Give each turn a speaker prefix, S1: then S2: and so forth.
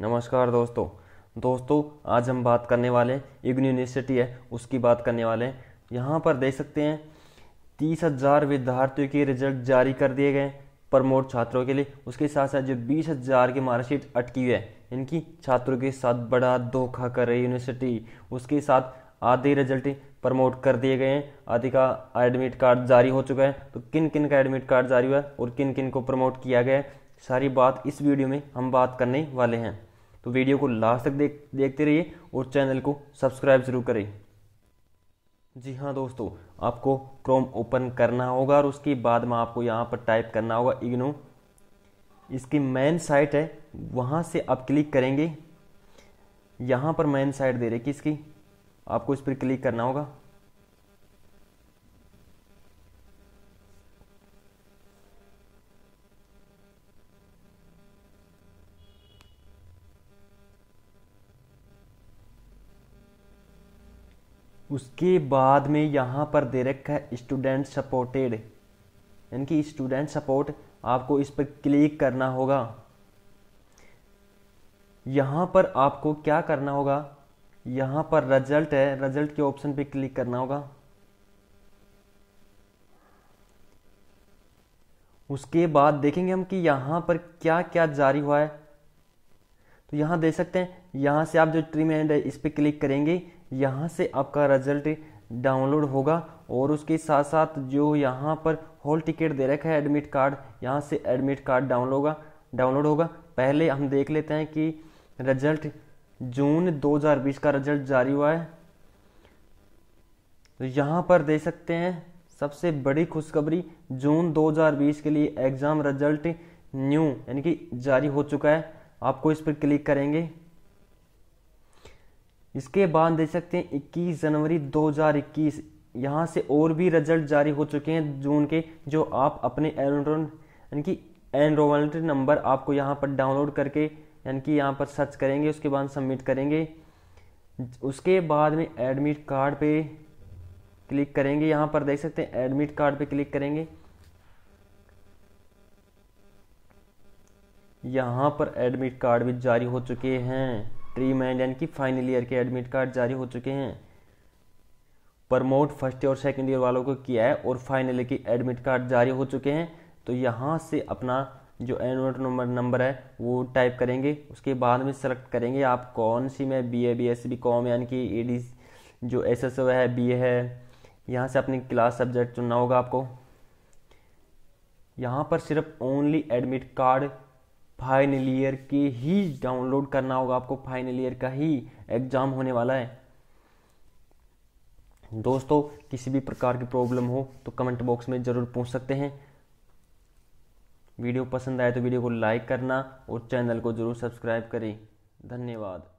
S1: नमस्कार दोस्तों दोस्तों आज हम बात करने वाले इग्न यूनिवर्सिटी है उसकी बात करने वाले हैं यहाँ पर देख सकते हैं तीस हजार विद्यार्थियों के रिजल्ट जारी कर दिए गए प्रमोट छात्रों के लिए उसके साथ साथ जो बीस हजार की मार्कशीट अटकी हुई है इनकी छात्रों के साथ बड़ा धोखा कर रही यूनिवर्सिटी उसके साथ आधे रिजल्ट प्रमोट कर दिए गए हैं आदि का एडमिट कार्ड जारी हो चुका है तो किन किन का एडमिट कार्ड जारी हुआ है और किन किन को प्रमोट किया गया है सारी बात इस वीडियो में हम बात करने वाले हैं तो वीडियो को लास्ट तक देख देखते रहिए और चैनल को सब्सक्राइब ज़रूर करें जी हाँ दोस्तों आपको क्रोम ओपन करना होगा और उसके बाद में आपको यहाँ पर टाइप करना होगा इग्नो इसकी मेन साइट है वहाँ से आप क्लिक करेंगे यहाँ पर मेन साइट दे रही है किसकी आपको इस पर क्लिक करना होगा उसके बाद में यहाँ पर दे रखा है स्टूडेंट सपोर्टेड यानी कि स्टूडेंट सपोर्ट आपको इस पर क्लिक करना होगा यहाँ पर आपको क्या करना होगा यहाँ पर रिजल्ट है रिजल्ट के ऑप्शन पे क्लिक करना होगा उसके बाद देखेंगे हम कि यहाँ पर क्या क्या जारी हुआ है तो यहाँ देख सकते हैं यहाँ से आप जो ट्रीमेंट एंड है इस पर क्लिक करेंगे यहाँ से आपका रिजल्ट डाउनलोड होगा और उसके साथ साथ जो यहाँ पर हॉल टिकट दे रखा है एडमिट कार्ड यहाँ से एडमिट कार्ड डाउनलोड होगा डाउनलोड होगा पहले हम देख लेते हैं कि रिजल्ट जून 2020 का रिजल्ट जारी हुआ है तो यहाँ पर दे सकते हैं सबसे बड़ी खुशखबरी जून 2020 के लिए एग्ज़ाम रिजल्ट न्यू यानी कि जारी हो चुका है आपको इस पर क्लिक करेंगे इसके बाद देख सकते हैं 21 जनवरी 2021 यहां से और भी रिजल्ट जारी हो चुके हैं जून के जो आप अपने एनरोन यानी कि एनरोलमेंट नंबर आपको यहाँ पर डाउनलोड करके यानी कि यहां पर सर्च करेंगे उसके बाद सबमिट करेंगे उसके बाद में एडमिट कार्ड पे क्लिक करेंगे यहां पर देख सकते हैं एडमिट कार्ड पे क्लिक करेंगे यहाँ पर एडमिट कार्ड भी जारी हो चुके हैं ट्री एंड यानी कि फाइनल ईयर के एडमिट कार्ड जारी हो चुके हैं प्रमोट फर्स्ट और सेकेंड ईयर वालों को किया है और फाइनल ईयर के एडमिट कार्ड जारी हो चुके हैं तो यहाँ से अपना जो एनोट नंबर नंबर है वो टाइप करेंगे उसके बाद में सेलेक्ट करेंगे आप कौन सी में B A B S B com यानी कि ए डी जो एस एस ओ है बी ए है यहाँ से अपने क्लास सब्जेक्ट चुनना होगा आपको यहाँ पर सिर्फ only admit card final year के ही डाउनलोड करना होगा आपको फाइनल ईयर का ही एग्ज़ाम होने वाला है दोस्तों किसी भी प्रकार की प्रॉब्लम हो तो कमेंट बॉक्स में ज़रूर पूछ सकते हैं वीडियो पसंद आए तो वीडियो को लाइक करना और चैनल को ज़रूर सब्सक्राइब करें धन्यवाद